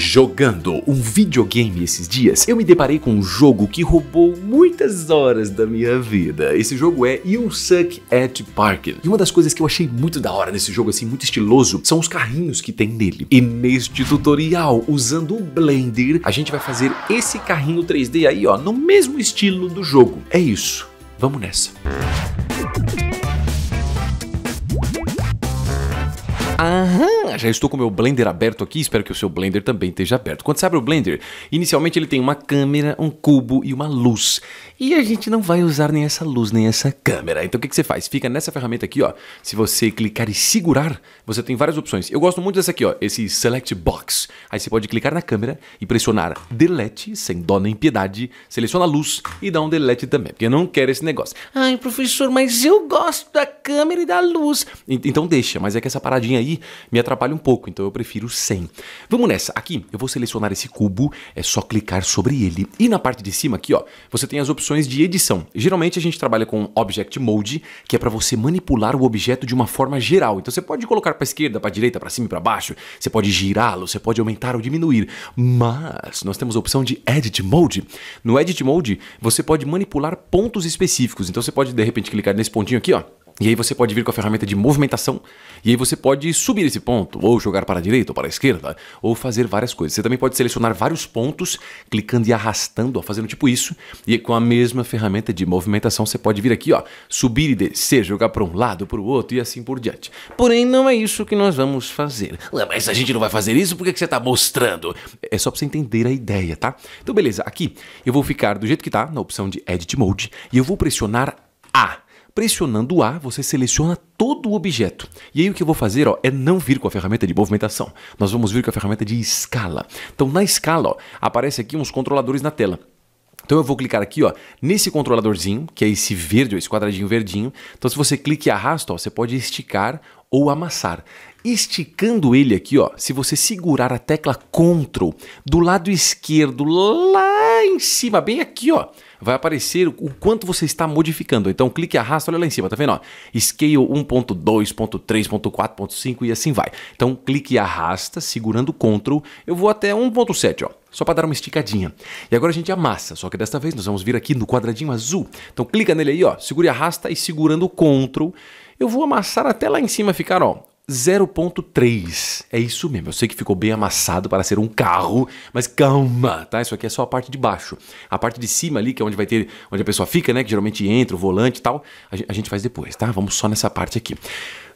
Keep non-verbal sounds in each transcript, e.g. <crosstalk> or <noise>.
Jogando um videogame esses dias, eu me deparei com um jogo que roubou muitas horas da minha vida. Esse jogo é You Suck at Parking. E uma das coisas que eu achei muito da hora nesse jogo, assim, muito estiloso, são os carrinhos que tem nele. E neste tutorial, usando o Blender, a gente vai fazer esse carrinho 3D aí, ó, no mesmo estilo do jogo. É isso. Vamos nessa. Ah, Aham, já estou com o meu Blender aberto aqui, espero que o seu Blender também esteja aberto. Quando você abre o Blender, inicialmente ele tem uma câmera, um cubo e uma luz. E a gente não vai usar nem essa luz, nem essa câmera. Então o que, que você faz? Fica nessa ferramenta aqui, ó. Se você clicar e segurar, você tem várias opções. Eu gosto muito dessa aqui, ó, esse Select Box. Aí você pode clicar na câmera e pressionar Delete, sem dó nem piedade, seleciona a luz e dá um Delete também, porque eu não quero esse negócio. Ai, professor, mas eu gosto da câmera e da luz. Então deixa, mas é que essa paradinha aí me atrapalha um pouco, então eu prefiro sem. Vamos nessa. Aqui eu vou selecionar esse cubo, é só clicar sobre ele. E na parte de cima aqui, ó, você tem as opções de edição. Geralmente a gente trabalha com Object Mode, que é para você manipular o objeto de uma forma geral. Então você pode colocar para esquerda, para direita, para cima e para baixo, você pode girá-lo, você pode aumentar ou diminuir. Mas nós temos a opção de Edit Mode. No Edit Mode, você pode manipular pontos específicos. Então você pode de repente clicar nesse pontinho aqui, ó, e aí você pode vir com a ferramenta de movimentação, e aí você pode subir esse ponto, ou jogar para a direita ou para a esquerda, ou fazer várias coisas. Você também pode selecionar vários pontos, clicando e arrastando, ó, fazendo tipo isso, e com a mesma ferramenta de movimentação você pode vir aqui, ó, subir e descer, jogar para um lado, para o outro e assim por diante. Porém, não é isso que nós vamos fazer. Mas a gente não vai fazer isso, por que, você está mostrando? É só para você entender a ideia, tá? Então, beleza, aqui eu vou ficar do jeito que tá, na opção de Edit Mode, e eu vou pressionar A Pressionando o A, você seleciona todo o objeto. E aí o que eu vou fazer ó, é não vir com a ferramenta de movimentação. Nós vamos vir com a ferramenta de escala. Então na escala ó, aparece aqui uns controladores na tela. Então eu vou clicar aqui ó, nesse controladorzinho, que é esse verde, ó, esse quadradinho verdinho. Então se você clica e arrasta, ó, você pode esticar ou amassar. Esticando ele aqui, ó, se você segurar a tecla CTRL do lado esquerdo, lá em cima, bem aqui, ó, vai aparecer o quanto você está modificando. Então clique e arrasta, olha lá em cima, tá vendo? Ó, scale 1.2.3.4.5 e assim vai. Então clique e arrasta, segurando Ctrl, eu vou até 1.7, ó só para dar uma esticadinha. E agora a gente amassa, só que desta vez nós vamos vir aqui no quadradinho azul. Então clica nele aí, ó, segura e arrasta e segurando o Ctrl, eu vou amassar até lá em cima ficar, ó, 0.3. É isso mesmo. Eu sei que ficou bem amassado para ser um carro, mas calma, tá? Isso aqui é só a parte de baixo. A parte de cima ali, que é onde vai ter, onde a pessoa fica, né, que geralmente entra o volante e tal, a gente faz depois, tá? Vamos só nessa parte aqui.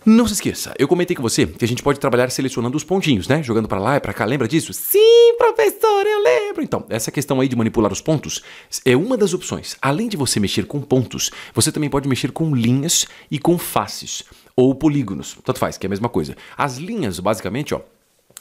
Não se esqueça, eu comentei com você que a gente pode trabalhar selecionando os pontinhos, né? Jogando para lá e para cá, lembra disso? Sim, professor, eu lembro. Então, essa questão aí de manipular os pontos é uma das opções. Além de você mexer com pontos, você também pode mexer com linhas e com faces ou polígonos, tanto faz, que é a mesma coisa. As linhas, basicamente, ó,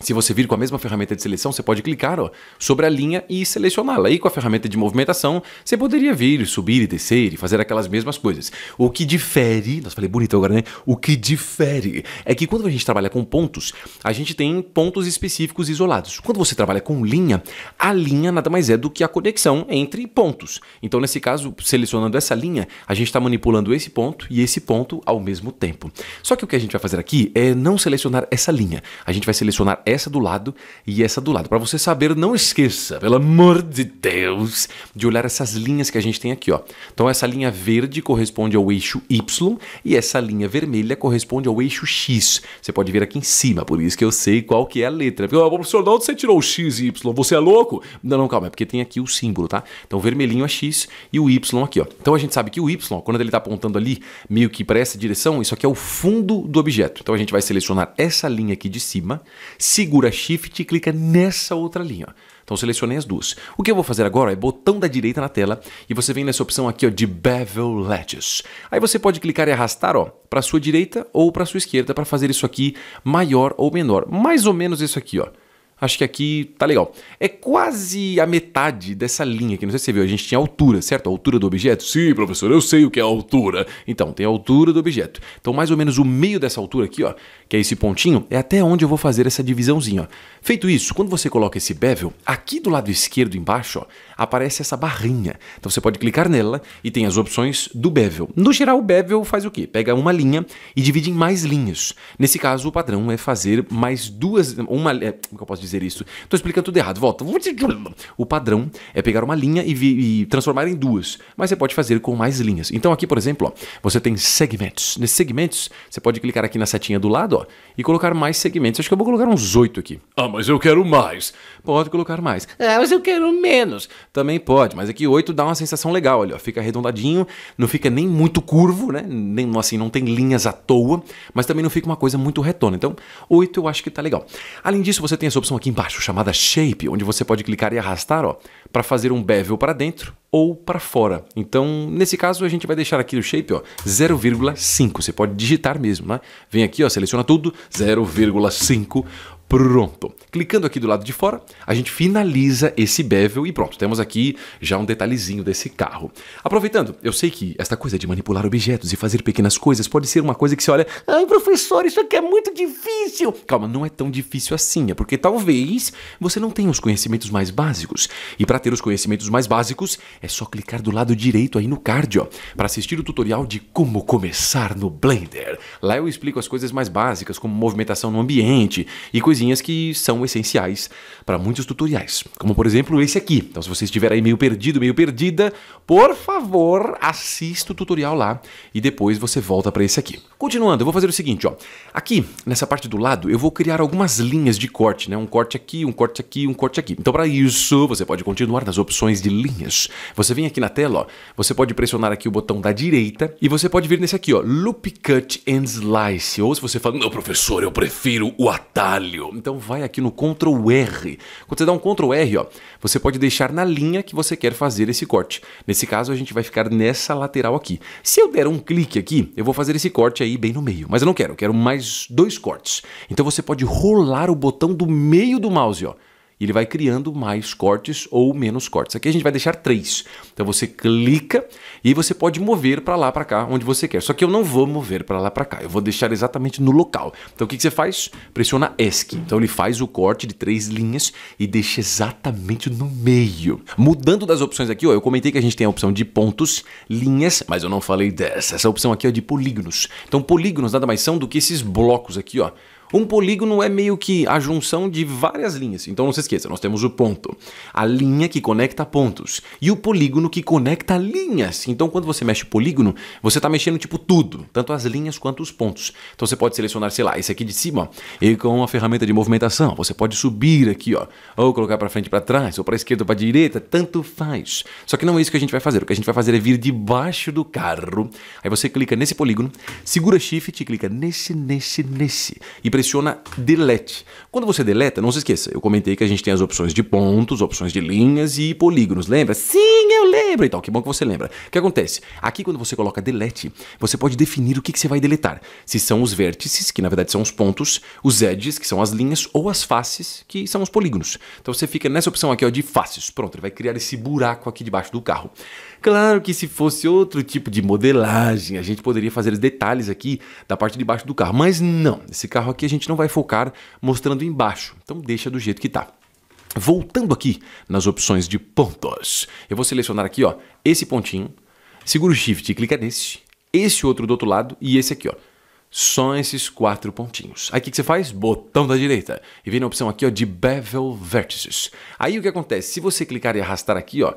se você vir com a mesma ferramenta de seleção, você pode clicar ó, sobre a linha e selecioná-la. E com a ferramenta de movimentação, você poderia vir, subir e descer e fazer aquelas mesmas coisas. O que difere, nós falei bonito agora, né? O que difere é que quando a gente trabalha com pontos, a gente tem pontos específicos isolados. Quando você trabalha com linha, a linha nada mais é do que a conexão entre pontos. Então, nesse caso, selecionando essa linha, a gente está manipulando esse ponto e esse ponto ao mesmo tempo. Só que o que a gente vai fazer aqui é não selecionar essa linha. A gente vai selecionar essa do lado e essa do lado. Para você saber, não esqueça, pelo amor de Deus, de olhar essas linhas que a gente tem aqui, ó. Então essa linha verde corresponde ao eixo Y e essa linha vermelha corresponde ao eixo X. Você pode ver aqui em cima, por isso que eu sei qual que é a letra. Porque, ah, professor, de onde você tirou o X e Y? Você é louco? Não, não, calma, é porque tem aqui o símbolo, tá? Então o vermelhinho é X e o Y aqui, ó. Então a gente sabe que o Y, quando ele está apontando ali, meio que para essa direção, isso aqui é o fundo do objeto. Então a gente vai selecionar essa linha aqui de cima, se segura Shift e clica nessa outra linha. Então selecionei as duas. O que eu vou fazer agora é botão da direita na tela e você vem nessa opção aqui ó, de Bevel Lattice. Aí você pode clicar e arrastar para a sua direita ou para a sua esquerda para fazer isso aqui maior ou menor. Mais ou menos isso aqui. ó. Acho que aqui tá legal. É quase a metade dessa linha que não sei se você viu. A gente tinha altura, certo? A altura do objeto? Sim, professor, eu sei o que é altura. Então, tem a altura do objeto. Então, mais ou menos o meio dessa altura aqui, ó, que é esse pontinho, é até onde eu vou fazer essa divisãozinha. Ó. Feito isso, quando você coloca esse bevel, aqui do lado esquerdo embaixo, ó, aparece essa barrinha. Então, você pode clicar nela e tem as opções do bevel. No geral, o bevel faz o quê? Pega uma linha e divide em mais linhas. Nesse caso, o padrão é fazer mais duas... Uma, é, como eu posso dizer? dizer isso. Estou explicando tudo errado. Volta. O padrão é pegar uma linha e, e, transformar em duas, mas você pode fazer com mais linhas. Então aqui, por exemplo, ó, você tem segmentos. Nesses segmentos, você pode clicar aqui na setinha do lado ó, e colocar mais segmentos. Acho que eu vou colocar uns oito aqui. Ah, mas eu quero mais. Pode colocar mais. Ah, mas eu quero menos. Também pode, mas aqui oito dá uma sensação legal. Olha, ó, fica arredondadinho, não fica nem muito curvo, né? Nem, assim, não tem linhas à toa, mas também não fica uma coisa muito retona. Então, oito eu acho que tá legal. Além disso, você tem essa opção aqui embaixo chamada Shape, onde você pode clicar e arrastar para fazer um bevel para dentro ou para fora. Então, nesse caso, a gente vai deixar aqui o shape 0,5. Você pode digitar mesmo, né? Vem aqui, ó, seleciona tudo, 0,5. Pronto. Clicando aqui do lado de fora, a gente finaliza esse bevel e pronto, temos aqui já um detalhezinho desse carro. Aproveitando, eu sei que esta coisa de manipular objetos e fazer pequenas coisas pode ser uma coisa que você olha, ai professor, isso aqui é muito difícil. Calma, não é tão difícil assim, é porque talvez você não tenha os conhecimentos mais básicos. E para ter os conhecimentos mais básicos, é só clicar do lado direito aí no card, ó, para assistir o tutorial de como começar no Blender. Lá eu explico as coisas mais básicas, como movimentação no ambiente e coisas coisinhas que são essenciais para muitos tutoriais, como por exemplo esse aqui. Então se você estiver aí meio perdido, meio perdida, por favor, assista o tutorial lá e depois você volta para esse aqui. Continuando, eu vou fazer o seguinte, ó. Aqui, nessa parte do lado, eu vou criar algumas linhas de corte, né? Um corte aqui, um corte aqui, um corte aqui. Então para isso, você pode continuar nas opções de linhas. Você vem aqui na tela, ó, você pode pressionar aqui o botão da direita e você pode vir nesse aqui, ó, Loop Cut and Slice. Ou se você fala, não, professor, eu prefiro o atalho. Então, então vai aqui no Ctrl R. Quando você dá um Ctrl R, ó, você pode deixar na linha que você quer fazer esse corte. Nesse caso, a gente vai ficar nessa lateral aqui. Se eu der um clique aqui, eu vou fazer esse corte aí bem no meio. Mas eu não quero, eu quero mais dois cortes. Então você pode rolar o botão do meio do mouse, ó e ele vai criando mais cortes ou menos cortes. Aqui a gente vai deixar três. Então você clica e aí você pode mover para lá, para cá, onde você quer. Só que eu não vou mover para lá, para cá. Eu vou deixar exatamente no local. Então o que, que você faz? Pressiona ESC. Então ele faz o corte de três linhas e deixa exatamente no meio. Mudando das opções aqui, ó, eu comentei que a gente tem a opção de pontos, linhas, mas eu não falei dessa. Essa opção aqui é de polígonos. Então polígonos nada mais são do que esses blocos aqui, ó um polígono é meio que a junção de várias linhas. Então não se esqueça, nós temos o ponto, a linha que conecta pontos e o polígono que conecta linhas. Então quando você mexe o polígono, você está mexendo tipo tudo, tanto as linhas quanto os pontos. Então você pode selecionar, sei lá, esse aqui de cima e com a ferramenta de movimentação, você pode subir aqui, ó, ou colocar para frente, para trás, ou para esquerda, para direita, tanto faz. Só que não é isso que a gente vai fazer. O que a gente vai fazer é vir debaixo do carro. Aí você clica nesse polígono, segura shift, e clica nesse, nesse, nesse e pressiona delete. Quando você deleta, não se esqueça, eu comentei que a gente tem as opções de pontos, opções de linhas e polígonos, lembra? Sim, eu lembro! Então, que bom que você lembra. O que acontece? Aqui, quando você coloca delete, você pode definir o que, que você vai deletar. Se são os vértices, que na verdade são os pontos, os edges, que são as linhas, ou as faces, que são os polígonos. Então, você fica nessa opção aqui ó, de faces. Pronto, ele vai criar esse buraco aqui debaixo do carro. Claro que se fosse outro tipo de modelagem, a gente poderia fazer os detalhes aqui da parte de baixo do carro, mas não. Esse carro aqui a gente não vai focar mostrando embaixo. Então deixa do jeito que está. Voltando aqui nas opções de pontos, eu vou selecionar aqui ó, esse pontinho, seguro o Shift e clica nesse, esse outro do outro lado e esse aqui. ó. Só esses quatro pontinhos. Aí o que, que, você faz? Botão da direita. E vem na opção aqui ó, de Bevel Vertices. Aí o que acontece? Se você clicar e arrastar aqui, ó,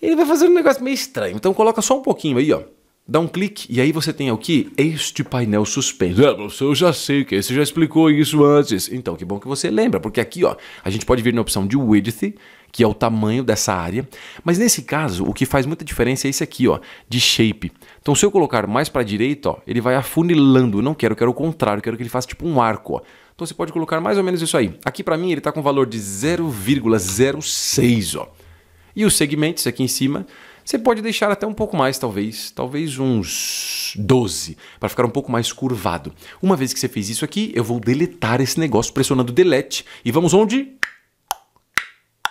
ele vai fazer um negócio meio estranho. Então coloca só um pouquinho aí, ó. Dá um clique e aí você tem aqui este painel suspenso. É, professor, eu já sei que é, você já explicou isso antes. Então, que bom que você lembra, porque aqui ó, a gente pode vir na opção de width, que é o tamanho dessa área. Mas nesse caso, o que faz muita diferença é esse aqui, ó, de shape. Então, se eu colocar mais para a direita, ó, ele vai afunilando. Eu Não quero, quero o contrário, quero que ele faça tipo um arco. Ó. Então, você pode colocar mais ou menos isso aí. Aqui para mim, ele está com valor de 0,06. Ó. E os segmentos aqui em cima você pode deixar até um pouco mais, talvez, talvez uns 12, para ficar um pouco mais curvado. Uma vez que você fez isso aqui, eu vou deletar esse negócio pressionando delete e vamos onde?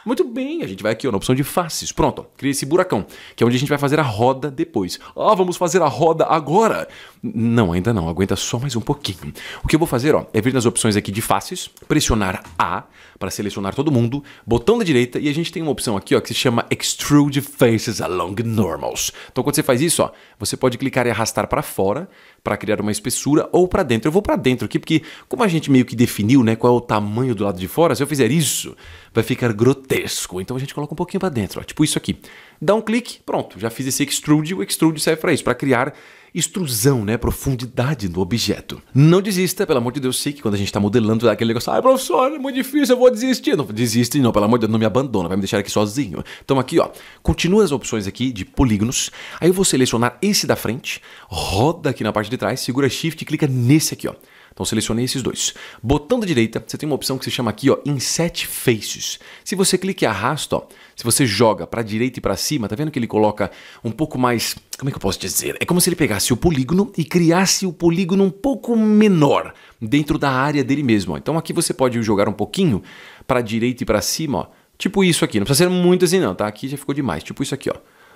Muito bem, a gente vai aqui ó, na opção de faces. Pronto, cria esse buracão, que é onde a gente vai fazer a roda depois. Ah, vamos fazer a roda agora! Não, ainda não, aguenta só mais um pouquinho. O que eu vou fazer ó, é vir nas opções aqui de faces, pressionar A para selecionar todo mundo, botão da direita, e a gente tem uma opção aqui ó, que se chama Extrude Faces Along Normals. Então quando você faz isso, ó, você pode clicar e arrastar para fora para criar uma espessura ou para dentro. Eu vou para dentro aqui porque como a gente meio que definiu né, qual é o tamanho do lado de fora, se eu fizer isso, vai ficar grotesco. Então a gente coloca um pouquinho para dentro, ó, tipo isso aqui. Dá um clique, pronto, já fiz esse extrude. O extrude serve para isso, para criar extrusão, né? Profundidade no objeto. Não desista, pelo amor de Deus, sei que quando a gente está modelando aquele negócio, ai professor, é muito difícil, eu vou desistir. Não desiste, não, pelo amor de Deus, não me abandona, vai me deixar aqui sozinho. Então aqui, ó, continua as opções aqui de polígonos. Aí eu vou selecionar esse da frente, roda aqui na parte de trás, segura Shift e clica nesse aqui, ó. Então selecionei esses dois. Botão da direita, você tem uma opção que se chama aqui, ó, Inset Faces. Se você clica e arrasta, ó, se você joga para direita e para cima, tá vendo que ele coloca um pouco mais, como é que eu posso dizer? É como se ele pegasse o polígono e criasse o polígono um pouco menor dentro da área dele mesmo. Ó. Então aqui você pode jogar um pouquinho para direita e para cima, ó. Tipo isso aqui, não precisa ser muito assim não, tá? Aqui já ficou demais. Tipo isso aqui, ó.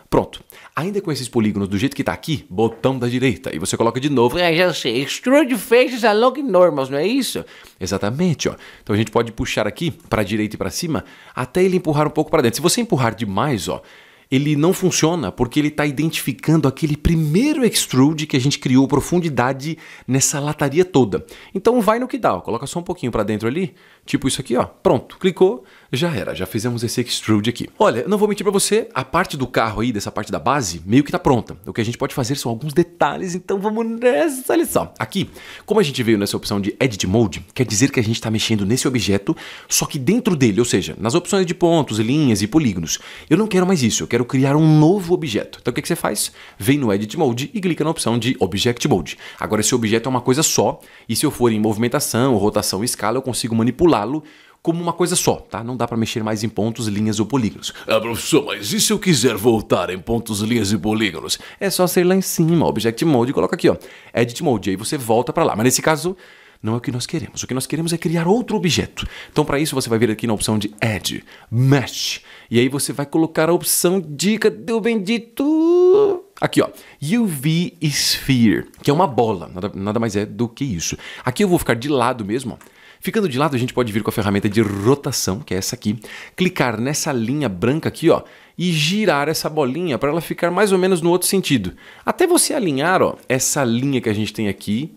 Pronto. Ainda com esses polígonos do jeito que está aqui, botão da direita, e você coloca de novo. É, já sei. Extrude faces along normals, não é isso? Exatamente, ó. Então a gente pode puxar aqui para a direita e para cima até ele empurrar um pouco para dentro. Se você empurrar demais, ó, ele não funciona porque ele está identificando aquele primeiro extrude que a gente criou profundidade nessa lataria toda. Então vai no que dá, ó. coloca só um pouquinho para dentro ali. Tipo isso aqui, ó. Pronto, clicou, já era, já fizemos esse extrude aqui. Olha, eu não vou mentir para você, a parte do carro aí, dessa parte da base, meio que tá pronta. O que a gente pode fazer são alguns detalhes, então vamos nessa, olha só. Aqui, como a gente veio nessa opção de Edit Mode, quer dizer que a gente está mexendo nesse objeto, só que dentro dele, ou seja, nas opções de pontos, linhas e polígonos. Eu não quero mais isso, eu quero criar um novo objeto. Então o que, que você faz? Vem no Edit Mode e clica na opção de Object Mode. Agora esse objeto é uma coisa só, e se eu for em movimentação, rotação e escala, eu consigo manipular lo como uma coisa só, tá? Não dá para mexer mais em pontos, linhas ou polígonos. Ah, professor, mas e se eu quiser voltar em pontos, linhas e polígonos? É só ser lá em cima, Object Mode, coloca aqui, ó, Edit Mode, aí você volta para lá. Mas nesse caso, não é o que nós queremos. O que nós queremos é criar outro objeto. Então, para isso, você vai vir aqui na opção de Add, Mesh, e aí você vai colocar a opção dica do bendito... Aqui, ó, UV Sphere, que é uma bola, nada, nada mais é do que isso. Aqui eu vou ficar de lado mesmo, ó, Ficando de lado, a gente pode vir com a ferramenta de rotação, que é essa aqui, clicar nessa linha branca aqui, ó, e girar essa bolinha para ela ficar mais ou menos no outro sentido. Até você alinhar, ó, essa linha que a gente tem aqui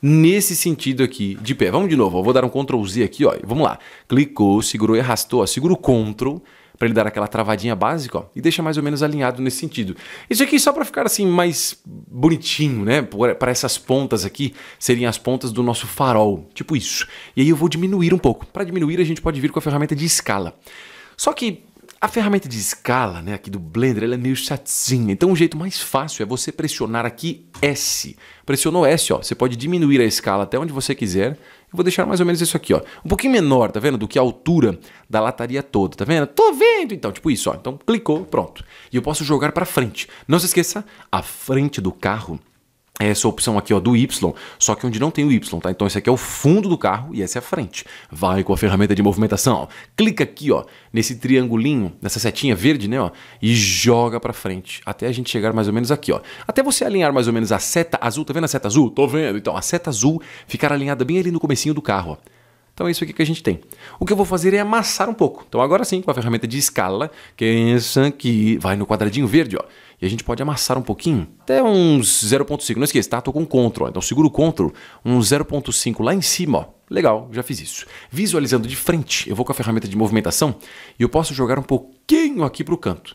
nesse sentido aqui de pé. Vamos de novo, ó, vou dar um Ctrl Z aqui, ó. Vamos lá. Clicou, segurou e arrastou, ó. Segura o Ctrl para ele dar aquela travadinha básica, ó, e deixa mais ou menos alinhado nesse sentido. Isso aqui só para ficar assim mais bonitinho, né? Para essas pontas aqui serem as pontas do nosso farol, tipo isso. E aí eu vou diminuir um pouco. Para diminuir a gente pode vir com a ferramenta de escala. Só que a ferramenta de escala, né, aqui do Blender, ela é meio chatinha. Então o jeito mais fácil é você pressionar aqui S. Pressionou S, ó, você pode diminuir a escala até onde você quiser eu vou deixar mais ou menos isso aqui, ó. Um pouquinho menor, tá vendo? Do que a altura da lataria toda, tá vendo? Tô vendo! Então, tipo isso, ó. Então, clicou, pronto. E eu posso jogar para frente. Não se esqueça, a frente do carro é essa opção aqui ó, do Y, só que onde não tem o Y, tá? Então esse aqui é o fundo do carro e essa é a frente. Vai com a ferramenta de movimentação, clica aqui ó, nesse triangulinho, nessa setinha verde, né? Ó, e joga para frente, até a gente chegar mais ou menos aqui. ó. Até você alinhar mais ou menos a seta azul, tá vendo a seta azul? Tô vendo. Então a seta azul ficar alinhada bem ali no comecinho do carro. Ó. Então é isso aqui que a gente tem. O que eu vou fazer é amassar um pouco. Então agora sim, com a ferramenta de escala, que é essa que vai no quadradinho verde, ó. E a gente pode amassar um pouquinho, até uns 0.5. Não esqueça, tá? Tô com Ctrl, ó. então seguro o Ctrl, um 0.5 lá em cima, ó. Legal, já fiz isso. Visualizando de frente, eu vou com a ferramenta de movimentação e eu posso jogar um pouquinho aqui para o canto.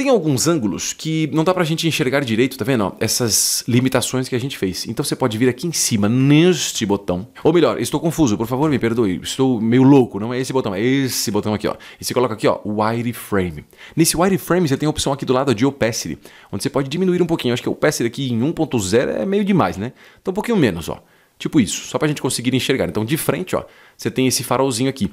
Tem alguns ângulos que não dá pra gente enxergar direito, tá vendo? essas limitações que a gente fez. Então você pode vir aqui em cima, neste botão. Ou melhor, estou confuso, por favor, me perdoe. Estou meio louco, não é esse botão, é esse botão aqui, ó. E você coloca aqui, ó, wireframe. Nesse wireframe você tem a opção aqui do lado de opacity, onde você pode diminuir um pouquinho. Eu acho que o opacity aqui em 1.0 é meio demais, né? Então um pouquinho menos, ó. Tipo isso, só pra gente conseguir enxergar. Então de frente, ó, você tem esse farolzinho aqui.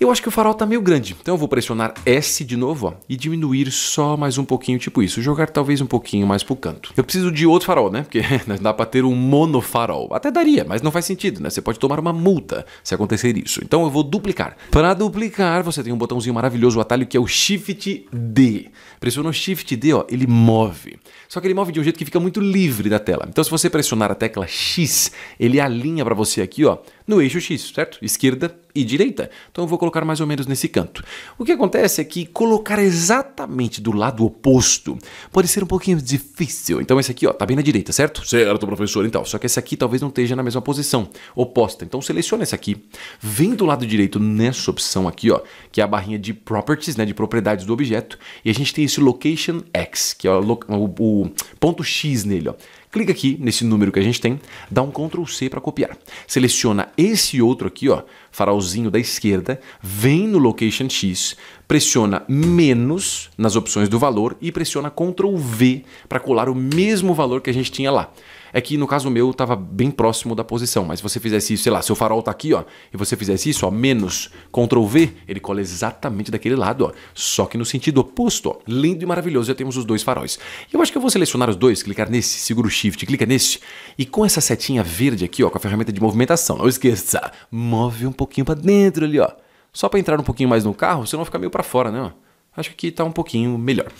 Eu acho que o farol está meio grande, então eu vou pressionar S de novo ó, e diminuir só mais um pouquinho, tipo isso. Jogar talvez um pouquinho mais pro canto. Eu preciso de outro farol, né? Porque <laughs> dá para ter um monofarol. Até daria, mas não faz sentido, né? Você pode tomar uma multa se acontecer isso. Então eu vou duplicar. Para duplicar, você tem um botãozinho maravilhoso, o atalho que é o Shift D. Pressionou Shift D, ó, ele move. Só que ele move de um jeito que fica muito livre da tela. Então se você pressionar a tecla X, ele alinha para você aqui, ó, no eixo X, certo? Esquerda e direita. Então eu vou colocar mais ou menos nesse canto. O que acontece é que colocar exatamente do lado oposto pode ser um pouquinho difícil. Então esse aqui, ó, tá bem na direita, certo? Certo, professor. Então, só que esse aqui talvez não esteja na mesma posição oposta. Então seleciona esse aqui, vem do lado direito nessa opção aqui, ó, que é a barrinha de properties, né, de propriedades do objeto, e a gente tem esse location X, que é o, o ponto X nele, ó clica aqui nesse número que a gente tem, dá um Ctrl C para copiar. Seleciona esse outro aqui, ó, farolzinho da esquerda, vem no Location X, pressiona menos nas opções do valor e pressiona Ctrl V para colar o mesmo valor que a gente tinha lá. É que no caso meu estava bem próximo da posição, mas se você fizesse isso, sei lá, seu farol está aqui, ó, e você fizesse isso, ó, menos Ctrl V, ele cola exatamente daquele lado, ó, só que no sentido oposto, ó. Lindo e maravilhoso, já temos os dois faróis. Eu acho que eu vou selecionar os dois, clicar nesse, seguro Shift, clica nesse, e com essa setinha verde aqui, ó, com a ferramenta de movimentação, não esqueça, move um pouquinho para dentro ali, ó. Só para entrar um pouquinho mais no carro, senão fica meio para fora, né, ó. Acho que está um pouquinho melhor.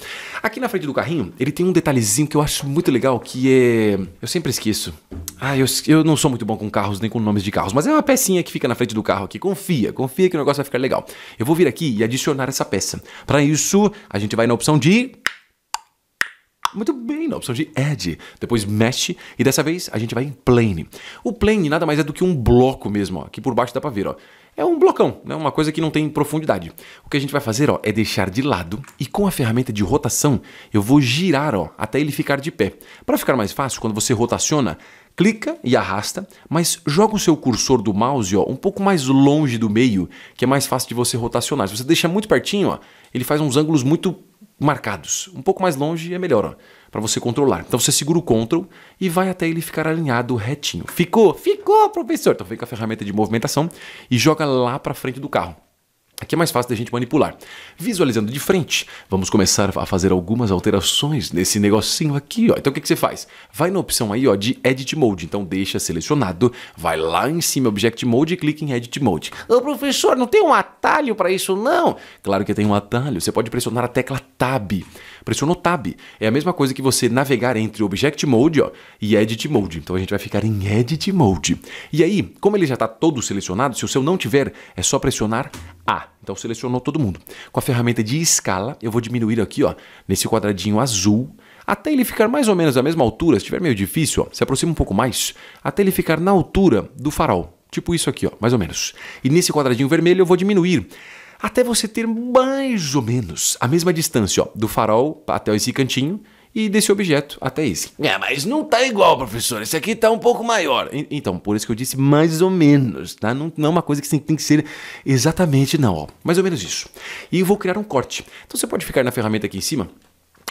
Aqui na frente do carrinho, ele tem um detalhezinho que eu acho muito legal, que é... Eu sempre esqueço. Ah, eu, eu não sou muito bom com carros nem com nomes de carros, mas é uma pecinha que fica na frente do carro aqui. Confia, confia que o negócio vai ficar legal. Eu vou vir aqui e adicionar essa peça. Para isso, a gente vai na opção de... Muito bem, na opção de Add. Depois Mesh e dessa vez a gente vai em Plane. O Plane nada mais é do que um bloco mesmo, ó. Aqui por baixo dá pra ver, ó é um blocão, né? uma coisa que não tem profundidade. O que a gente vai fazer ó, é deixar de lado e com a ferramenta de rotação eu vou girar ó, até ele ficar de pé. Para ficar mais fácil, quando você rotaciona, clica e arrasta, mas joga o seu cursor do mouse ó, um pouco mais longe do meio, que é mais fácil de você rotacionar. Se você deixar muito pertinho, ó, ele faz uns ângulos muito marcados. Um pouco mais longe é melhor, para você controlar. Então você segura o Ctrl e vai até ele ficar alinhado retinho. Ficou? Ficou, professor! Então vem com a ferramenta de movimentação e joga lá para frente do carro. Aqui é mais fácil da gente manipular. Visualizando de frente, vamos começar a fazer algumas alterações nesse negocinho aqui. Ó. Então o que, que você faz? Vai na opção aí ó, de Edit Mode. Então deixa selecionado, vai lá em cima Object Mode e clica em Edit Mode. Ô professor, não tem um atalho para isso não? Claro que tem um atalho. Você pode pressionar a tecla Tab. Pressiona o Tab. É a mesma coisa que você navegar entre Object Mode ó, e Edit Mode. Então a gente vai ficar em Edit Mode. E aí, como ele já está todo selecionado, se o seu não tiver, é só pressionar A. Então selecionou todo mundo. Com a ferramenta de escala, eu vou diminuir aqui, ó, nesse quadradinho azul, até ele ficar mais ou menos na mesma altura, se estiver meio difícil, ó, se aproxima um pouco mais, até ele ficar na altura do farol. Tipo isso aqui, ó, mais ou menos. E nesse quadradinho vermelho eu vou diminuir até você ter mais ou menos a mesma distância ó, do farol até esse cantinho e desse objeto até esse. É, mas não tá igual, professor. Esse aqui tá um pouco maior. Então, por isso que eu disse mais ou menos, tá? Não, não é uma coisa que tem que ser exatamente, não. Ó. Mais ou menos isso. E eu vou criar um corte. Então, você pode ficar na ferramenta aqui em cima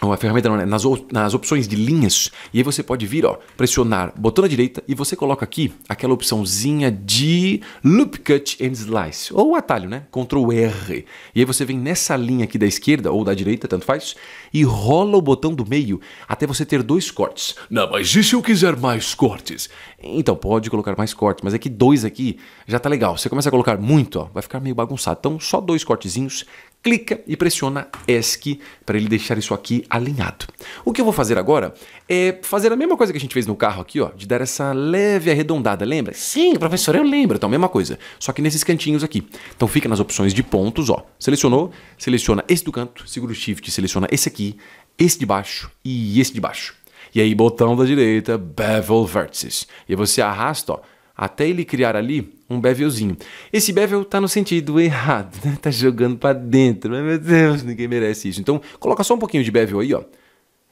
ou a ferramenta não, né? nas, nas opções de linhas, e aí você pode vir, ó, pressionar botão na direita e você coloca aqui aquela opçãozinha de loop cut and slice, ou atalho, né? Ctrl R. E aí você vem nessa linha aqui da esquerda ou da direita, tanto faz, e rola o botão do meio até você ter dois cortes. Não, mas e se eu quiser mais cortes? Então pode colocar mais cortes, mas é que dois aqui já tá legal. Você começa a colocar muito, ó, vai ficar meio bagunçado. Então só dois cortezinhos clica e pressiona ESC para ele deixar isso aqui alinhado. O que eu vou fazer agora é fazer a mesma coisa que a gente fez no carro aqui, ó, de dar essa leve arredondada, lembra? Sim, professor, eu lembro. Então, mesma coisa, só que nesses cantinhos aqui. Então, fica nas opções de pontos, ó. Selecionou, seleciona esse do canto, segura o shift, seleciona esse aqui, esse de baixo e esse de baixo. E aí, botão da direita, bevel vertices. E aí você arrasta, ó, até ele criar ali um bevelzinho. Esse bevel tá no sentido errado, né? Tá jogando para dentro. Meu Deus, ninguém merece isso. Então, coloca só um pouquinho de bevel aí, ó.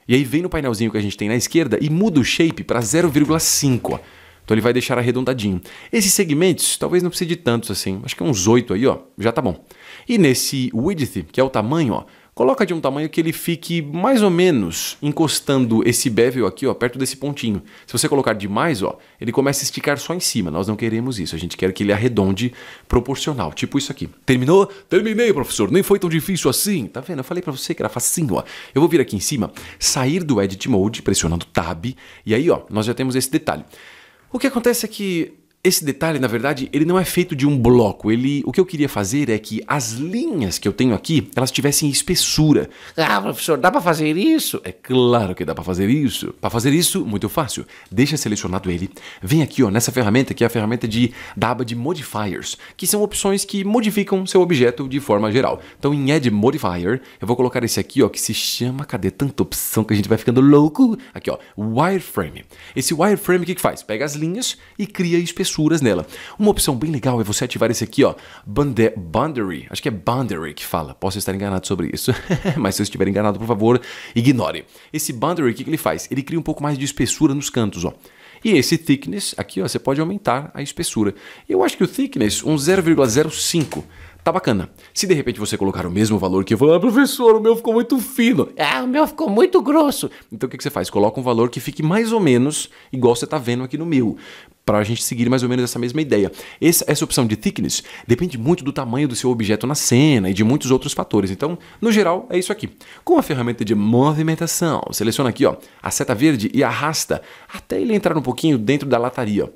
E aí vem no painelzinho que a gente tem na esquerda e muda o shape para 0,5, ó. Então ele vai deixar arredondadinho. Esses segmentos, talvez não precise de tantos assim. Acho que uns 8 aí, ó. Já tá bom. E nesse width, que é o tamanho, ó, Coloca de um tamanho que ele fique mais ou menos encostando esse bevel aqui, ó, perto desse pontinho. Se você colocar demais, ó, ele começa a esticar só em cima. Nós não queremos isso. A gente quer que ele arredonde proporcional, tipo isso aqui. Terminou? Terminei, professor. Nem foi tão difícil assim. Tá vendo? Eu falei para você que era facinho, ó. Eu vou vir aqui em cima, sair do Edit Mode pressionando Tab, e aí, ó, nós já temos esse detalhe. O que acontece é que esse detalhe, na verdade, ele não é feito de um bloco. Ele, o que eu queria fazer é que as linhas que eu tenho aqui, elas tivessem espessura. Ah, professor, dá para fazer isso? É claro que dá para fazer isso. Para fazer isso, muito fácil. Deixa selecionado ele. Vem aqui, ó, nessa ferramenta que é a ferramenta de da aba de modifiers, que são opções que modificam seu objeto de forma geral. Então, em Add Modifier, eu vou colocar esse aqui, ó, que se chama, cadê tanta opção que a gente vai ficando louco? Aqui, ó, wireframe. Esse wireframe o que, que faz? Pega as linhas e cria espessura espessuras nela. Uma opção bem legal é você ativar esse aqui, ó, Boundary, acho que é Boundary que fala, posso estar enganado sobre isso, <laughs> mas se eu estiver enganado, por favor, ignore. Esse Boundary, o que, que ele faz? Ele cria um pouco mais de espessura nos cantos, ó. E esse thickness aqui, ó, você pode aumentar a espessura. Eu acho que o thickness, um 0,05 tá bacana. Se de repente você colocar o mesmo valor que eu falar, ah, professor, o meu ficou muito fino. Ah, o meu ficou muito grosso. Então o que, que você faz? Coloca um valor que fique mais ou menos igual você tá vendo aqui no meu. Para a gente seguir mais ou menos essa mesma ideia. Essa, essa opção de thickness depende muito do tamanho do seu objeto na cena e de muitos outros fatores. Então, no geral, é isso aqui. Com a ferramenta de movimentação, seleciona aqui ó, a seta verde e arrasta até ele entrar um pouquinho dentro da lataria. Ó.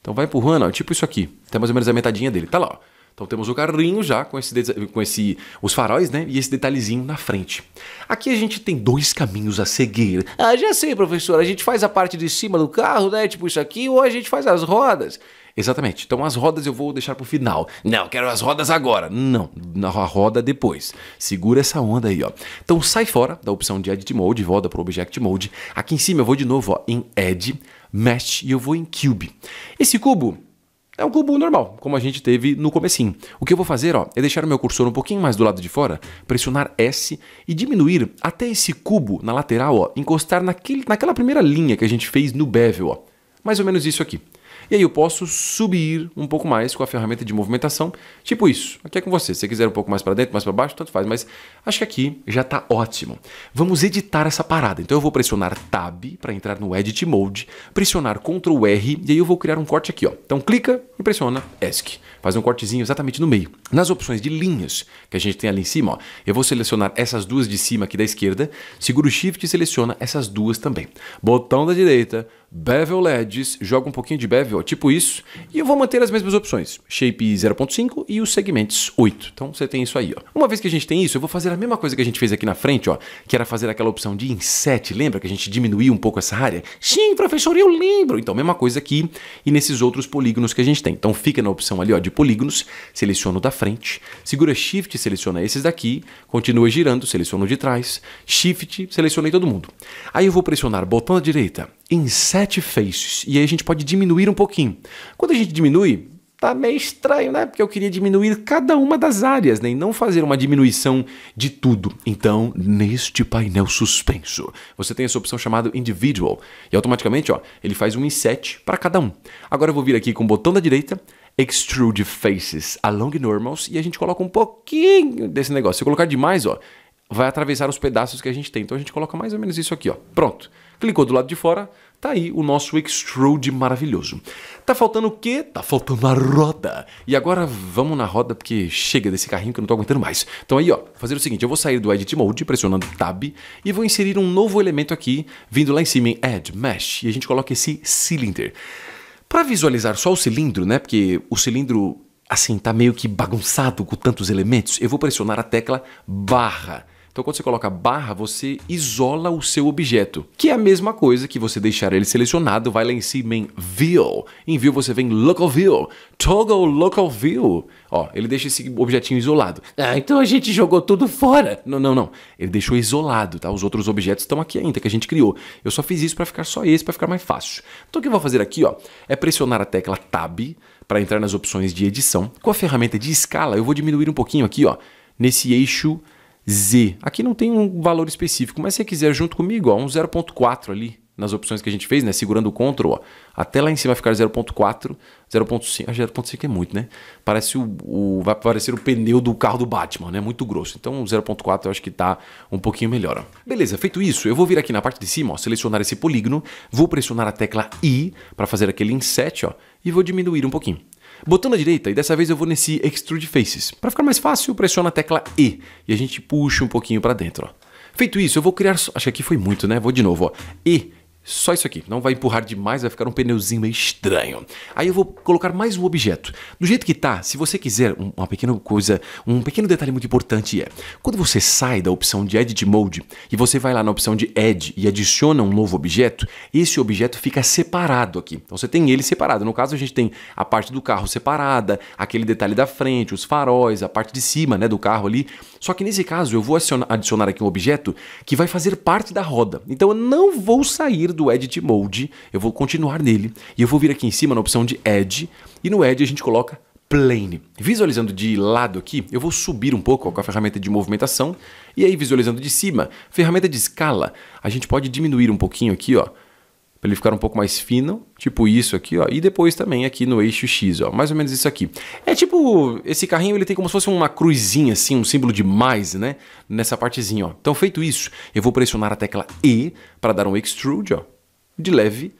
Então vai empurrando, ó, tipo isso aqui. até mais ou menos a metadinha dele. Tá lá, ó. Então temos o carrinho já com esse, com esse os faróis, né? E esse detalhezinho na frente. Aqui a gente tem dois caminhos a seguir. Ah, já sei, professor. A gente faz a parte de cima do carro, né? Tipo isso aqui, ou a gente faz as rodas. Exatamente. Então as rodas eu vou deixar para o final. Não, quero as rodas agora. Não, a roda depois. Segura essa onda aí, ó. Então sai fora da opção de Edit Mode, volta para o Object Mode. Aqui em cima eu vou de novo ó, em Edit, Mesh e eu vou em Cube. Esse cubo é um cubo normal, como a gente teve no comecinho. O que eu vou fazer ó, é deixar o meu cursor um pouquinho mais do lado de fora, pressionar S e diminuir até esse cubo na lateral ó, encostar naquele, naquela primeira linha que a gente fez no bevel. Ó. Mais ou menos isso aqui. E aí eu posso subir um pouco mais com a ferramenta de movimentação, tipo isso. Aqui é com você. Se você quiser um pouco mais para dentro, mais para baixo, tanto faz. Mas acho que aqui já está ótimo. Vamos editar essa parada. Então eu vou pressionar Tab para entrar no Edit Mode, pressionar Ctrl R e aí eu vou criar um corte aqui. Ó. Então clica e pressiona ESC fazer um cortezinho exatamente no meio. Nas opções de linhas que a gente tem ali em cima, ó, eu vou selecionar essas duas de cima aqui da esquerda, seguro o Shift e seleciona essas duas também. Botão da direita, Bevel LEDs, joga um pouquinho de bevel, tipo isso, e eu vou manter as mesmas opções, Shape 0.5 e os segmentos 8. Então você tem isso aí, ó. Uma vez que a gente tem isso, eu vou fazer a mesma coisa que a gente fez aqui na frente, ó, que era fazer aquela opção de inset, lembra que a gente diminuiu um pouco essa área? Sim, professor, eu lembro. Então mesma coisa aqui e nesses outros polígonos que a gente tem. Então fica na opção ali, ó, de polígonos, seleciono da frente, segura Shift, seleciona esses daqui, continua girando, seleciono de trás, Shift, selecionei todo mundo. Aí eu vou pressionar botão da direita em sete faces, e aí a gente pode diminuir um pouquinho. Quando a gente diminui, tá meio estranho, né? Porque eu queria diminuir cada uma das áreas, né? E não fazer uma diminuição de tudo. Então, neste painel suspenso, você tem essa opção chamada Individual. E automaticamente, ó, ele faz um inset para cada um. Agora eu vou vir aqui com o botão da direita, Extrude Faces Along Normals e a gente coloca um pouquinho desse negócio. Se colocar demais, ó, vai atravessar os pedaços que a gente tem. Então a gente coloca mais ou menos isso aqui, ó. Pronto. Clicou do lado de fora, tá aí o nosso extrude maravilhoso. Tá faltando o quê? Tá faltando a roda. E agora vamos na roda porque chega desse carrinho que eu não tô aguentando mais. Então aí, ó, fazer o seguinte, eu vou sair do Edit Mode pressionando Tab e vou inserir um novo elemento aqui, vindo lá em cima em Add Mesh, e a gente coloca esse cylinder. Para visualizar só o cilindro, né? Porque o cilindro assim tá meio que bagunçado com tantos elementos, eu vou pressionar a tecla barra então, quando você coloca barra, você isola o seu objeto, que é a mesma coisa que você deixar ele selecionado, vai lá em cima em View. Em View você vem Local View, Toggle Local View. Ó, ele deixa esse objetinho isolado. Ah, então a gente jogou tudo fora. Não, não, não. Ele deixou isolado, tá? Os outros objetos estão aqui ainda, que a gente criou. Eu só fiz isso para ficar só esse, para ficar mais fácil. Então, o que eu vou fazer aqui, ó, é pressionar a tecla Tab para entrar nas opções de edição. Com a ferramenta de escala, eu vou diminuir um pouquinho aqui, ó, nesse eixo Z. Aqui não tem um valor específico, mas se você quiser junto comigo, ó, um 0.4 ali nas opções que a gente fez, né? Segurando o Ctrl, ó, até lá em cima vai ficar 0.4, 0.5. Ah, 0.5 é muito, né? Parece o, o, vai parecer o pneu do carro do Batman, né? Muito grosso. Então 0.4 eu acho que tá um pouquinho melhor. Ó. Beleza, feito isso, eu vou vir aqui na parte de cima, ó, selecionar esse polígono, vou pressionar a tecla I para fazer aquele inset, ó, e vou diminuir um pouquinho. Botão a direita, e dessa vez eu vou nesse Extrude Faces. Para ficar mais fácil, pressiona a tecla E e a gente puxa um pouquinho para dentro. Ó. Feito isso, eu vou criar... Acho que aqui foi muito, né? Vou de novo. Ó. E só isso aqui, não vai empurrar demais, vai ficar um pneuzinho meio estranho. Aí eu vou colocar mais um objeto. Do jeito que tá, se você quiser uma pequena coisa, um pequeno detalhe muito importante é, quando você sai da opção de Edit Mode e você vai lá na opção de Add e adiciona um novo objeto, esse objeto fica separado aqui. Então você tem ele separado. No caso a gente tem a parte do carro separada, aquele detalhe da frente, os faróis, a parte de cima, né, do carro ali. Só que nesse caso eu vou adicionar aqui um objeto que vai fazer parte da roda. Então eu não vou sair do Edit Mode, eu vou continuar nele e eu vou vir aqui em cima na opção de Edge e no Edge a gente coloca Plane. Visualizando de lado aqui, eu vou subir um pouco com a ferramenta de movimentação e aí visualizando de cima, ferramenta de escala, a gente pode diminuir um pouquinho aqui, ó, ele ficar um pouco mais fino, tipo isso aqui, ó, e depois também aqui no eixo X, ó, mais ou menos isso aqui. É tipo, esse carrinho ele tem como se fosse uma cruzinha assim, um símbolo de mais, né, nessa partezinha, ó. Então feito isso, eu vou pressionar a tecla E para dar um extrude, ó, de leve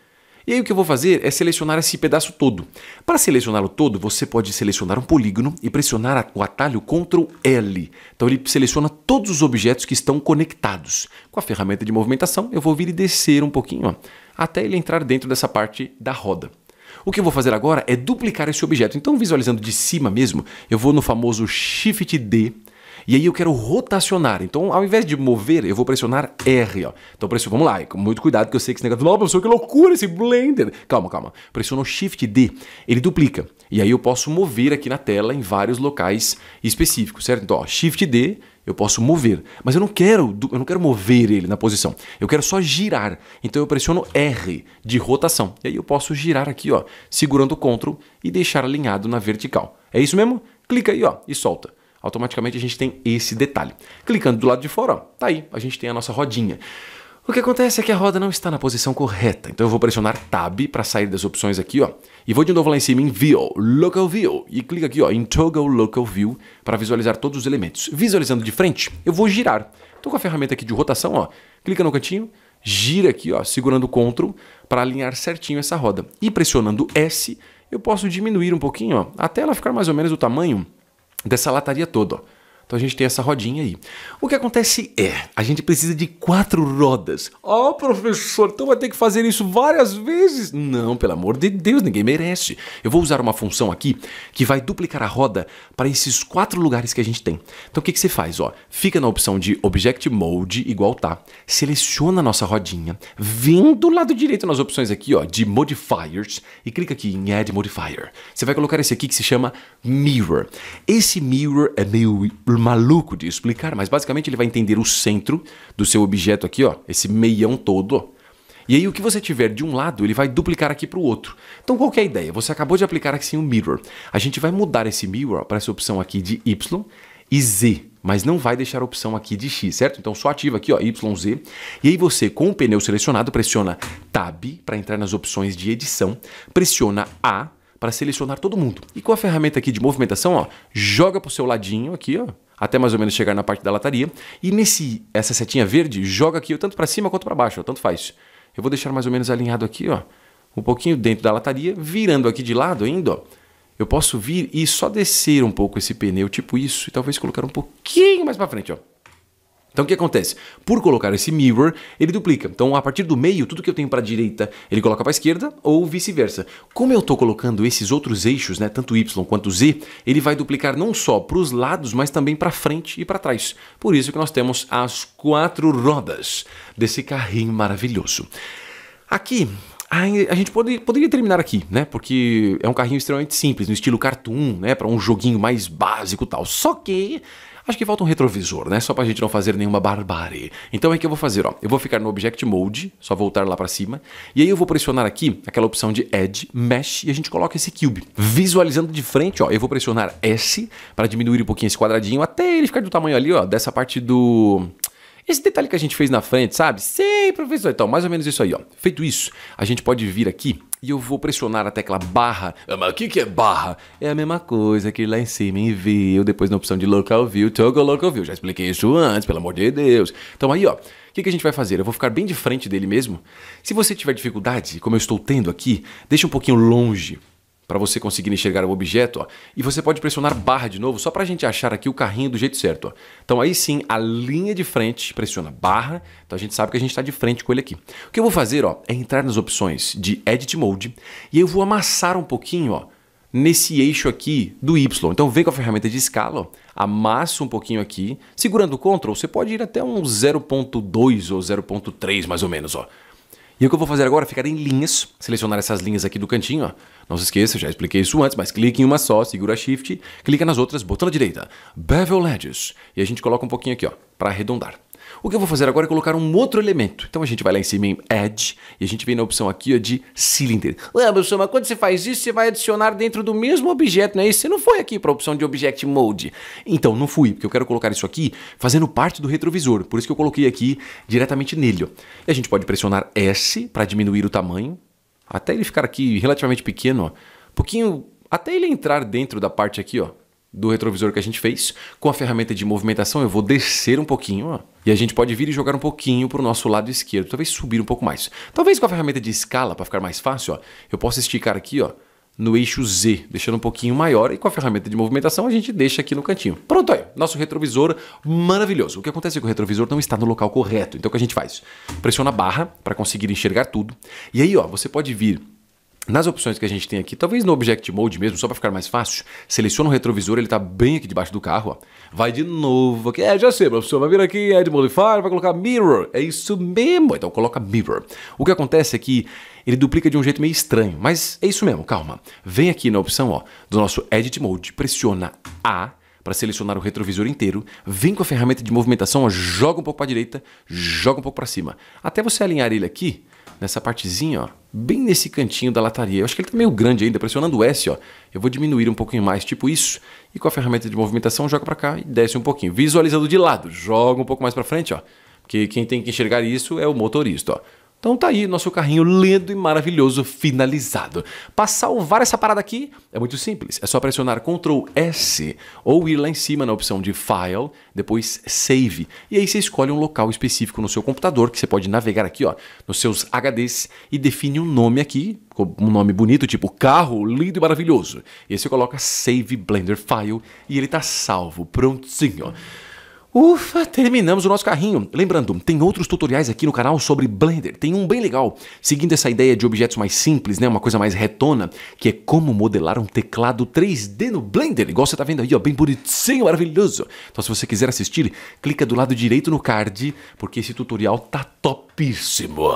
e aí o que eu vou fazer é selecionar esse pedaço todo. Para selecioná-lo todo, você pode selecionar um polígono e pressionar o atalho Ctrl L. Então ele seleciona todos os objetos que estão conectados. Com a ferramenta de movimentação, eu vou vir e descer um pouquinho, ó, até ele entrar dentro dessa parte da roda. O que eu vou fazer agora é duplicar esse objeto. Então, visualizando de cima mesmo, eu vou no famoso Shift D e aí eu quero rotacionar. Então, ao invés de mover, eu vou pressionar R, ó. Então, pressiono, vamos lá, muito cuidado que eu sei que esse negócio... Nossa, professor, que loucura esse Blender! Calma, calma. Pressiono Shift D, ele duplica. E aí eu posso mover aqui na tela em vários locais específicos, certo? Então, ó, Shift D, eu posso mover, mas eu não quero, eu não quero mover ele na posição. Eu quero só girar. Então eu pressiono R de rotação. E aí eu posso girar aqui, ó, segurando o Ctrl e deixar alinhado na vertical. É isso mesmo? Clica aí, ó, e solta automaticamente a gente tem esse detalhe. Clicando do lado de fora, ó, tá aí, a gente tem a nossa rodinha. O que acontece é que a roda não está na posição correta, então eu vou pressionar Tab para sair das opções aqui, ó, e vou de novo lá em cima em View, Local View, e clica aqui ó, em Toggle Local View para visualizar todos os elementos. Visualizando de frente, eu vou girar. Estou com a ferramenta aqui de rotação, ó, clica no cantinho, gira aqui, ó, segurando o Ctrl para alinhar certinho essa roda. E pressionando S, eu posso diminuir um pouquinho, ó, até ela ficar mais ou menos o tamanho dessa lataria toda. Ó. Então a gente tem essa rodinha aí. O que acontece é, a gente precisa de quatro rodas. Ah, oh, professor, então vai ter que fazer isso várias vezes. Não, pelo amor de Deus, ninguém merece. Eu vou usar uma função aqui que vai duplicar a roda para esses quatro lugares que a gente tem. Então o que, que você faz? Ó, fica na opção de Object Mode igual tá. Seleciona a nossa rodinha. Vem do lado direito nas opções aqui ó, de Modifiers e clica aqui em Add Modifier. Você vai colocar esse aqui que se chama Mirror. Esse Mirror é meio maluco de explicar, mas basicamente ele vai entender o centro do seu objeto aqui, ó, esse meião todo, ó. E aí o que você tiver de um lado, ele vai duplicar aqui para o outro. Então qual é a ideia? Você acabou de aplicar aqui um mirror. A gente vai mudar esse mirror para essa opção aqui de y e z, mas não vai deixar a opção aqui de x, certo? Então só ativa aqui, ó, y, z. E aí você, com o pneu selecionado, pressiona tab para entrar nas opções de edição, pressiona a para selecionar todo mundo. E com a ferramenta aqui de movimentação, ó, joga para o seu ladinho aqui, ó, até mais ou menos chegar na parte da lataria. E nesse essa setinha verde, joga aqui tanto para cima quanto para baixo, ó, tanto faz. Eu vou deixar mais ou menos alinhado aqui, ó, um pouquinho dentro da lataria, virando aqui de lado ainda, ó, eu posso vir e só descer um pouco esse pneu, tipo isso, e talvez colocar um pouquinho mais para frente, ó. Então o que acontece? Por colocar esse mirror, ele duplica. Então a partir do meio, tudo que eu tenho para a direita, ele coloca para a esquerda ou vice-versa. Como eu estou colocando esses outros eixos, né, tanto y quanto z, ele vai duplicar não só para os lados, mas também para frente e para trás. Por isso que nós temos as quatro rodas desse carrinho maravilhoso. Aqui a gente pode, poderia terminar aqui, né? Porque é um carrinho extremamente simples, no estilo cartoon, né? Para um joguinho mais básico e tal. Só que Acho que falta um retrovisor, né? Só pra gente não fazer nenhuma barbárie. Então é que eu vou fazer, ó. Eu vou ficar no Object Mode, só voltar lá para cima. E aí eu vou pressionar aqui aquela opção de Edge, Mesh, e a gente coloca esse Cube. Visualizando de frente, ó, eu vou pressionar S para diminuir um pouquinho esse quadradinho até ele ficar do tamanho ali, ó, dessa parte do esse detalhe que a gente fez na frente, sabe? Sei, professor. Então, mais ou menos isso aí, ó. Feito isso, a gente pode vir aqui e eu vou pressionar a tecla barra. Ah, mas o que, que é barra? É a mesma coisa que lá em cima em view, depois na opção de local view, toggle local view. Já expliquei isso antes, pelo amor de Deus. Então aí, ó, o que, que a gente vai fazer? Eu vou ficar bem de frente dele mesmo. Se você tiver dificuldade, como eu estou tendo aqui, deixa um pouquinho longe para você conseguir enxergar o objeto. Ó. E você pode pressionar barra de novo, só para a gente achar aqui o carrinho do jeito certo. Ó. Então aí sim, a linha de frente pressiona barra, então a gente sabe que a gente está de frente com ele aqui. O que eu vou fazer ó, é entrar nas opções de Edit Mode e eu vou amassar um pouquinho ó, nesse eixo aqui do Y. Então vem com a ferramenta de escala, ó, amassa um pouquinho aqui. Segurando o Ctrl, você pode ir até um 0.2 ou 0.3 mais ou menos. Ó. E o que eu vou fazer agora é ficar em linhas, selecionar essas linhas aqui do cantinho, ó, não se esqueça, já expliquei isso antes, mas clique em uma só, segura Shift, clica nas outras, botão na direita, Bevel Edges, e a gente coloca um pouquinho aqui, ó, para arredondar. O que eu vou fazer agora é colocar um outro elemento. Então a gente vai lá em cima em Edge e a gente vem na opção aqui ó, de Cylinder. Lembra, mas quando você faz isso, você vai adicionar dentro do mesmo objeto, não é isso? Você não foi aqui para a opção de Object Mode. Então, não fui, porque eu quero colocar isso aqui fazendo parte do retrovisor. Por isso que eu coloquei aqui diretamente nele. Ó. E a gente pode pressionar S para diminuir o tamanho até ele ficar aqui relativamente pequeno, ó, um pouquinho, até ele entrar dentro da parte aqui, ó, do retrovisor que a gente fez, com a ferramenta de movimentação eu vou descer um pouquinho, ó, e a gente pode vir e jogar um pouquinho para o nosso lado esquerdo, talvez subir um pouco mais. Talvez com a ferramenta de escala, para ficar mais fácil, ó, eu posso esticar aqui, ó, no eixo Z, deixando um pouquinho maior e com a ferramenta de movimentação a gente deixa aqui no cantinho. Pronto aí, nosso retrovisor maravilhoso. O que acontece é que o retrovisor não está no local correto, então o que a gente faz? Pressiona a barra para conseguir enxergar tudo e aí ó, você pode vir nas opções que a gente tem aqui, talvez no Object Mode mesmo, só para ficar mais fácil, seleciona o retrovisor, ele está bem aqui debaixo do carro, ó. Vai de novo aqui, é, já sei, professor, vai vir aqui, Add Modifier, vai colocar Mirror, é isso mesmo, então coloca Mirror. O que acontece é que ele duplica de um jeito meio estranho, mas é isso mesmo, calma. Vem aqui na opção, ó, do nosso Edit Mode, pressiona A, para selecionar o retrovisor inteiro, vem com a ferramenta de movimentação, ó, joga um pouco para a direita, joga um pouco para cima. Até você alinhar ele aqui, nessa partezinha, ó, bem nesse cantinho da lataria. Eu acho que ele tá meio grande ainda, pressionando o S, ó. Eu vou diminuir um pouquinho mais, tipo isso. E com a ferramenta de movimentação, joga para cá e desce um pouquinho. Visualizando de lado, joga um pouco mais para frente, ó. Porque quem tem que enxergar isso é o motorista, ó. Então tá aí nosso carrinho lindo e maravilhoso finalizado. Para salvar essa parada aqui é muito simples, é só pressionar Ctrl S ou ir lá em cima na opção de File, depois Save. E aí você escolhe um local específico no seu computador que você pode navegar aqui, ó, nos seus HDs e define um nome aqui, um nome bonito, tipo carro lindo e maravilhoso. E aí você coloca Save Blender File e ele tá salvo, prontinho. Ufa, terminamos o nosso carrinho. Lembrando, tem outros tutoriais aqui no canal sobre Blender. Tem um bem legal, seguindo essa ideia de objetos mais simples, né, uma coisa mais retona, que é como modelar um teclado 3D no Blender, igual você tá vendo aí, ó, bem bonitinho, maravilhoso. Então se você quiser assistir, clica do lado direito no card, porque esse tutorial tá topíssimo.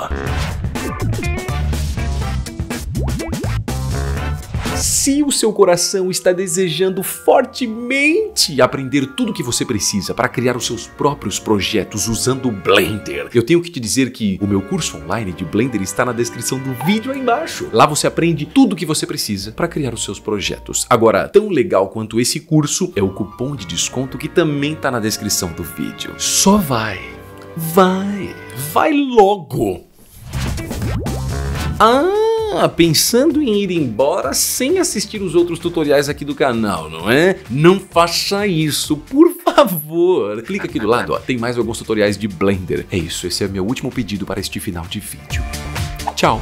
Se o seu coração está desejando fortemente aprender tudo o que você precisa para criar os seus próprios projetos usando o Blender, eu tenho que te dizer que o meu curso online de Blender está na descrição do vídeo aí embaixo. Lá você aprende tudo o que você precisa para criar os seus projetos. Agora, tão legal quanto esse curso é o cupom de desconto que também está na descrição do vídeo. Só vai, vai, vai logo! Ah! Ah, pensando em ir embora sem assistir os outros tutoriais aqui do canal, não é? Não faça isso, por favor. Clica aqui do lado, ó, tem mais alguns tutoriais de Blender. É isso, esse é meu último pedido para este final de vídeo. Tchau.